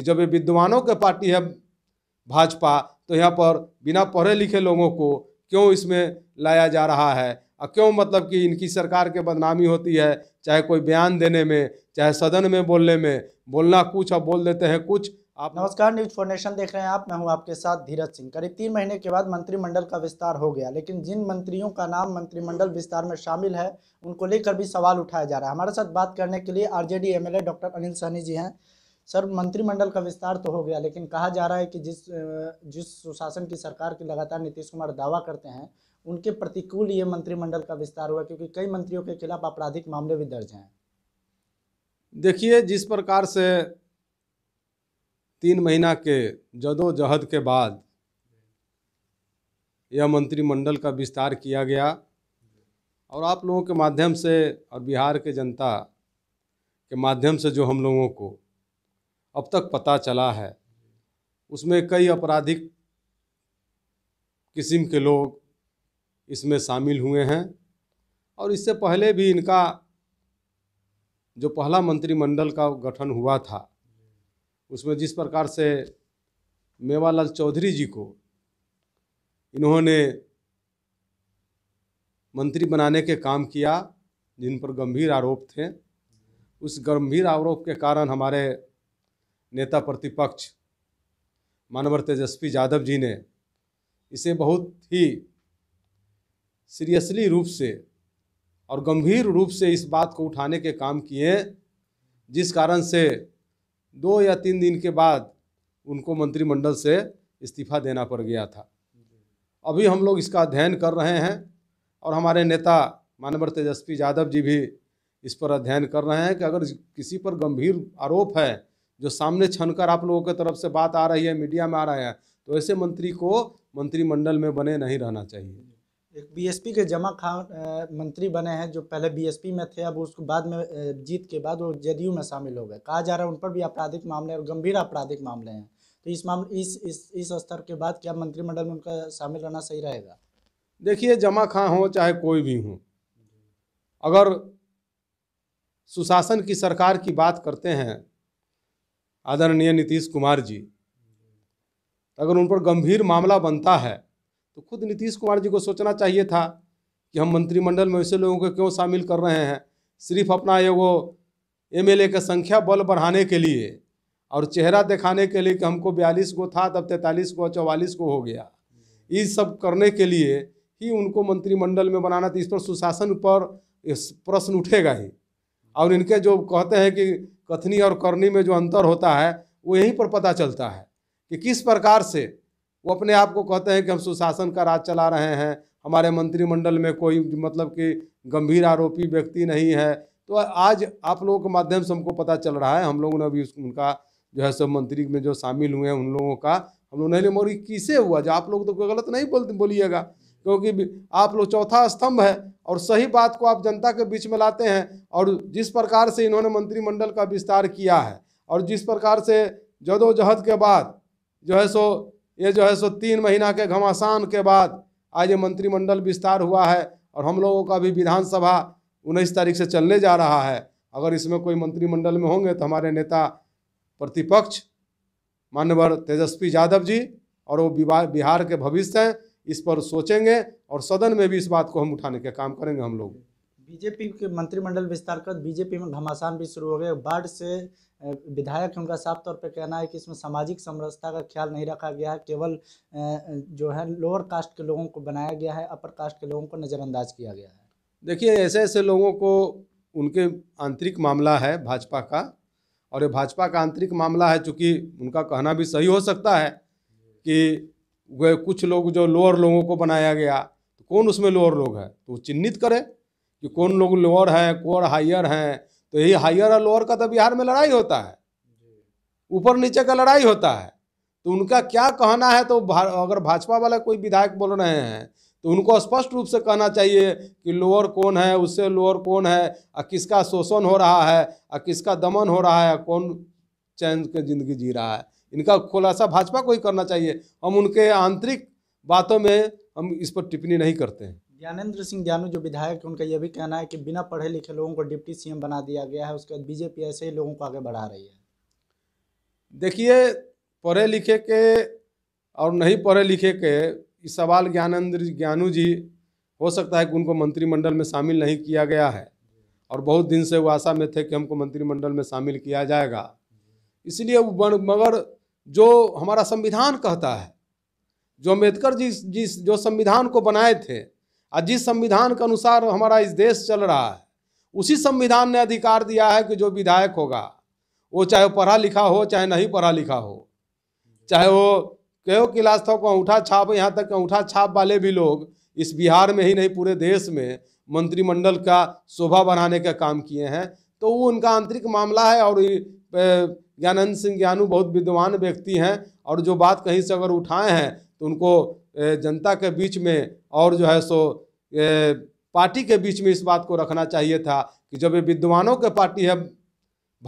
कि जब ये विद्वानों के पार्टी है भाजपा तो यहाँ पर बिना पढ़े लिखे लोगों को क्यों इसमें लाया जा रहा है और क्यों मतलब कि इनकी सरकार के बदनामी होती है चाहे कोई बयान देने में चाहे सदन में बोलने में बोलना कुछ और बोल देते हैं कुछ आप नमस्कार न्यूज फोर्नेशन देख रहे हैं आप मैं हूं आपके साथ धीरज सिंह करीब तीन महीने के बाद मंत्रिमंडल का विस्तार हो गया लेकिन जिन मंत्रियों का नाम मंत्रिमंडल विस्तार में शामिल है उनको लेकर भी सवाल उठाया जा रहा है हमारे साथ बात करने के लिए RJD MLA doctor Anil Sahani ji हैं सर मंत्रिमंडल का विस्तार तो हो गया लेकिन कहा जा रहा है कि जिस जिस सुशासन की सरकार की लगातार नीतीश कुमार दावा करते हैं उनके प्रतिकूल ये मंत्रिमंडल का विस्तार हुआ क्योंकि कई मंत्रियों के खिलाफ आपराधिक मामले भी दर्ज हैं देखिए जिस प्रकार से तीन महीना के जदोजहद के बाद यह मंत्रिमंडल का विस्तार किया गया और आप लोगों के माध्यम से और बिहार के जनता के माध्यम से जो हम लोगों को अब तक पता चला है उसमें कई आपराधिक किस्म के लोग इसमें शामिल हुए हैं और इससे पहले भी इनका जो पहला मंत्रिमंडल का गठन हुआ था उसमें जिस प्रकार से मेवालाल चौधरी जी को इन्होंने मंत्री बनाने के काम किया जिन पर गंभीर आरोप थे उस गंभीर आरोप के कारण हमारे नेता प्रतिपक्ष मानवर तेजस्वी यादव जी ने इसे बहुत ही सीरियसली रूप से और गंभीर रूप से इस बात को उठाने के काम किए जिस कारण से दो या तीन दिन के बाद उनको मंत्रिमंडल से इस्तीफा देना पड़ गया था अभी हम लोग इसका अध्ययन कर रहे हैं और हमारे नेता मानवर तेजस्वी यादव जी भी इस पर अध्ययन कर रहे हैं कि अगर किसी पर गंभीर आरोप है जो सामने छनकर आप लोगों के तरफ से बात आ रही है मीडिया में आ रहा है तो ऐसे मंत्री को मंत्रिमंडल में बने नहीं रहना चाहिए एक बीएसपी के जमा खान मंत्री बने हैं जो पहले बीएसपी में थे अब उसको बाद में जीत के बाद वो जेडीयू में शामिल हो गए कहा जा रहा है उन पर भी आपराधिक मामले और गंभीर आपराधिक मामले हैं तो इस मामले इस इस इस स्तर के बाद क्या मंत्रिमंडल में उनका शामिल रहना सही रहेगा देखिए जमा खां हो चाहे कोई भी हो अगर सुशासन की सरकार की बात करते हैं आदरणीय नीतीश कुमार जी अगर उन पर गंभीर मामला बनता है तो खुद नीतीश कुमार जी को सोचना चाहिए था कि हम मंत्रिमंडल में ऐसे लोगों को क्यों शामिल कर रहे हैं सिर्फ अपना ये वो एम एल का संख्या बल बढ़ाने के लिए और चेहरा दिखाने के लिए कि हमको बयालीस को था तब तैंतालीस को चौवालीस को हो गया ये सब करने के लिए ही उनको मंत्रिमंडल में बनाना था इस पर सुशासन पर प्रश्न उठेगा ही और इनके जो कहते हैं कि कथनी और करनी में जो अंतर होता है वो यहीं पर पता चलता है कि किस प्रकार से वो अपने आप को कहते हैं कि हम सुशासन का राज चला रहे हैं हमारे मंत्रिमंडल में कोई मतलब कि गंभीर आरोपी व्यक्ति नहीं है तो आज आप लोगों के माध्यम से हमको पता चल रहा है हम लोगों ने अभी उनका जो है सब मंत्री में जो शामिल हुए हैं उन लोगों का हम लोग नहीं मगर किसे हुआ जो आप लोग तो कोई गलत नहीं बोल बोलिएगा क्योंकि आप लोग चौथा स्तंभ है और सही बात को आप जनता के बीच में लाते हैं और जिस प्रकार से इन्होंने मंत्रिमंडल का विस्तार किया है और जिस प्रकार से जदोजहद के बाद जो है सो ये जो है सो तीन महीना के घमासान के बाद आज ये मंत्रिमंडल विस्तार हुआ है और हम लोगों का भी विधानसभा उन्नीस तारीख से चलने जा रहा है अगर इसमें कोई मंत्रिमंडल में होंगे तो हमारे नेता प्रतिपक्ष मान्यवर तेजस्वी यादव जी और वो बिहार के भविष्य हैं इस पर सोचेंगे और सदन में भी इस बात को हम उठाने का काम करेंगे हम लोग बीजेपी के मंत्रिमंडल विस्तार कर बीजेपी में घमासान भी शुरू हो गए बाढ़ से विधायक उनका साफ तौर पर कहना है कि इसमें सामाजिक समरसता का ख्याल नहीं रखा गया है केवल जो है लोअर कास्ट के लोगों को बनाया गया है अपर कास्ट के लोगों को नज़रअंदाज किया गया है देखिए ऐसे ऐसे लोगों को उनके आंतरिक मामला है भाजपा का और ये भाजपा का आंतरिक मामला है चूँकि उनका कहना भी सही हो सकता है कि कुछ लोग जो लोअर लोगों को बनाया गया तो कौन उसमें लोअर लोग है तो चिन्हित करे कि कौन लोग लोअर हैं कौन हायर हैं तो यही हायर और लोअर का तो बिहार में लड़ाई होता है ऊपर नीचे का लड़ाई होता है तो उनका क्या कहना है तो भा, अगर भाजपा वाला कोई विधायक बोल रहे हैं तो उनको स्पष्ट रूप से कहना चाहिए कि लोअर कौन है उससे लोअर कौन है और किसका शोषण हो रहा है और किसका दमन हो रहा है कौन चैन की जिंदगी जी रहा है इनका खुलासा भाजपा को ही करना चाहिए हम उनके आंतरिक बातों में हम इस पर टिप्पणी नहीं करते हैं ज्ञानेंद्र सिंह ज्ञानू जो विधायक है उनका यह भी कहना है कि बिना पढ़े लिखे लोगों को डिप्टी सीएम बना दिया गया है उसके बाद बीजेपी ऐसे ही लोगों को आगे बढ़ा रही है देखिए पढ़े लिखे के और नहीं पढ़े लिखे के इस सवाल ज्ञानेंद्र ज्ञानू जी हो सकता है कि उनको मंत्रिमंडल में शामिल नहीं किया गया है और बहुत दिन से वो आशा में थे कि हमको मंत्रिमंडल में शामिल किया जाएगा इसलिए मगर जो हमारा संविधान कहता है जो अम्बेडकर जी जिस जो संविधान को बनाए थे और जिस संविधान के अनुसार हमारा इस देश चल रहा है उसी संविधान ने अधिकार दिया है कि जो विधायक होगा वो चाहे वो पढ़ा लिखा हो चाहे नहीं पढ़ा लिखा हो चाहे वो कहो किलास था अंगूठा छाप यहाँ तक अंगूठा छाप वाले भी लोग इस बिहार में ही नहीं पूरे देश में मंत्रिमंडल का शोभा बढ़ाने का काम किए हैं तो वो उनका आंतरिक मामला है और ज्ञानंद सिंह ज्ञानू बहुत विद्वान व्यक्ति हैं और जो बात कहीं से अगर उठाए हैं तो उनको जनता के बीच में और जो है सो पार्टी के बीच में इस बात को रखना चाहिए था कि जब ये विद्वानों के पार्टी है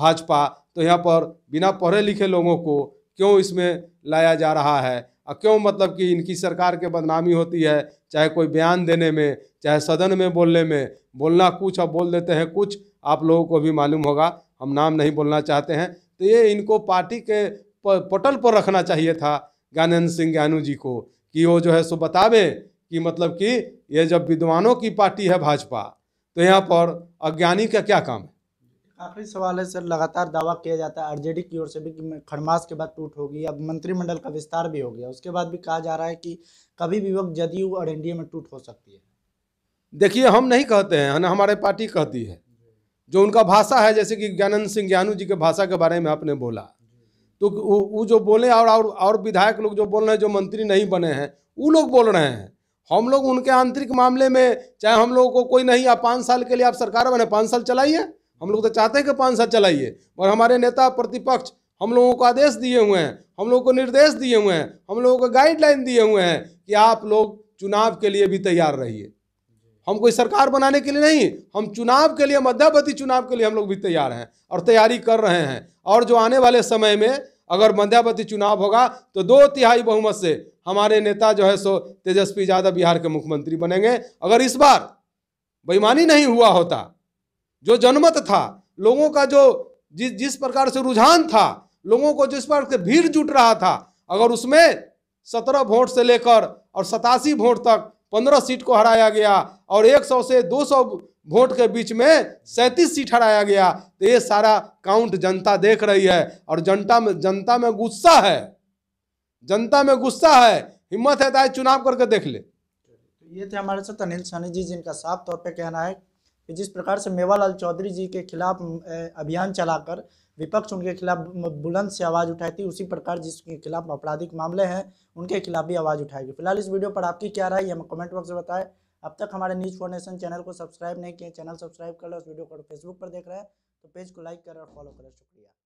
भाजपा तो यहाँ पर बिना पढ़े लिखे लोगों को क्यों इसमें लाया जा रहा है और क्यों मतलब कि इनकी सरकार के बदनामी होती है चाहे कोई बयान देने में चाहे सदन में बोलने में बोलना कुछ अब बोल देते हैं कुछ आप लोगों को भी मालूम होगा हम नाम नहीं बोलना चाहते हैं तो ये इनको पार्टी के पोर्टल पर रखना चाहिए था ज्ञानेन्द्र सिंह ज्ञानू जी को कि वो जो है सो बतावे कि मतलब कि ये जब विद्वानों की पार्टी है भाजपा तो यहाँ पर अज्ञानी का क्या काम है आखिरी सवाल है सर लगातार दावा किया जाता है आरजेडी की ओर से भी कि खरमास के बाद टूट होगी अब मंत्रिमंडल का विस्तार भी हो गया उसके बाद भी कहा जा रहा है कि कभी भी वक्त जदयू और एनडीए में टूट हो सकती है देखिए हम नहीं कहते हैं ना हमारे पार्टी कहती है जो उनका भाषा है जैसे कि ज्ञानंद सिंह ज्ञानू जी के भाषा के बारे में आपने बोला तो वो जो बोले और और और विधायक लोग जो बोल रहे हैं जो मंत्री नहीं बने हैं वो लोग बोल रहे हैं हम लोग उनके आंतरिक मामले में चाहे हम लोगों को कोई नहीं आप पाँच साल के लिए आप सरकार बने पाँच साल चलाइए हम लोग तो चाहते हैं कि पाँच साल चलाइए और हमारे नेता प्रतिपक्ष हम लोगों को आदेश दिए हुए हैं हम लोगों को निर्देश दिए हुए हैं हम लोगों को गाइडलाइन दिए हुए हैं कि आप लोग चुनाव के लिए भी तैयार रहिए हम कोई सरकार बनाने के लिए नहीं हम चुनाव के लिए मध्यावधि चुनाव के लिए हम लोग भी तैयार हैं और तैयारी कर रहे हैं और जो आने वाले समय में अगर मध्यावधि चुनाव होगा तो दो तिहाई बहुमत से हमारे नेता जो है सो तेजस्वी यादव बिहार के मुख्यमंत्री बनेंगे अगर इस बार बेईमानी नहीं हुआ होता जो जनमत था लोगों का जो जिस जिस प्रकार से रुझान था लोगों को जिस प्रकार से भीड़ जुट रहा था अगर उसमें सत्रह वोट से लेकर और सतासी वोट तक पंद्रह सीट को हराया गया और एक सौ से दो सौ वोट के बीच में सैंतीस सीट हराया गया तो ये सारा काउंट जनता देख रही है और जनता में जनता में गुस्सा है जनता में गुस्सा है हिम्मत है तो आज चुनाव करके देख ले तो ये थे हमारे साथ अनिल सानी जी जिनका साफ तौर पे कहना है कि जिस प्रकार से मेवालाल चौधरी जी के खिलाफ अभियान चलाकर विपक्ष उनके खिलाफ बुलंद से आवाज़ उठाई थी उसी प्रकार जिसके खिलाफ आपराधिक मामले हैं उनके खिलाफ भी आवाज़ उठाएगी फिलहाल इस वीडियो पर आपकी क्या राय हमें कमेंट बॉक्स में बताएं अब तक हमारे न्यूज़ फॉर्नेशन चैनल को सब्सक्राइब नहीं किए चैनल सब्सक्राइब कर लो उस वीडियो को फेसबुक पर देख रहे हैं तो पेज को लाइक करें और फॉलो करें शुक्रिया